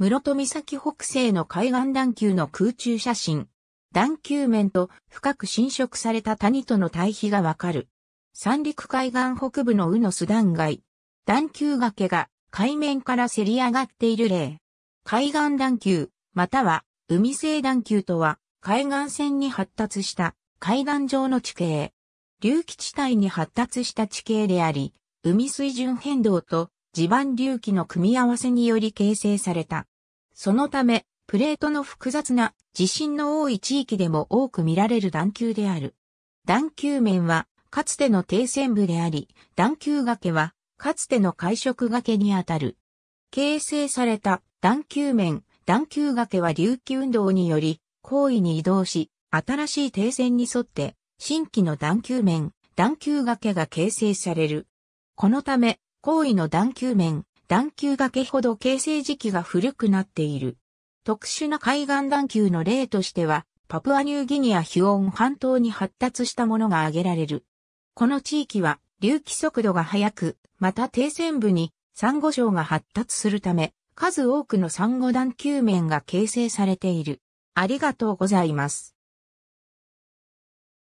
室戸岬北西の海岸段丘の空中写真。段丘面と深く侵食された谷との対比がわかる。三陸海岸北部の宇野ス段街。段丘崖が海面からせり上がっている例。海岸段丘、または海西段丘とは海岸線に発達した海岸上の地形。隆起地帯に発達した地形であり、海水準変動と地盤隆起の組み合わせにより形成された。そのため、プレートの複雑な地震の多い地域でも多く見られる段丘である。段丘面は、かつての停線部であり、段丘崖は、かつての海食崖にあたる。形成された段丘面、段丘崖は隆起運動により、高位に移動し、新しい停線に沿って、新規の段丘面、段丘崖が形成される。このため、好意の段球面、段球崖ほど形成時期が古くなっている。特殊な海岸段球の例としては、パプアニューギニアヒュオン半島に発達したものが挙げられる。この地域は隆起速度が速く、また低線部にサンゴ礁が発達するため、数多くのサンゴ段球面が形成されている。ありがとうございます。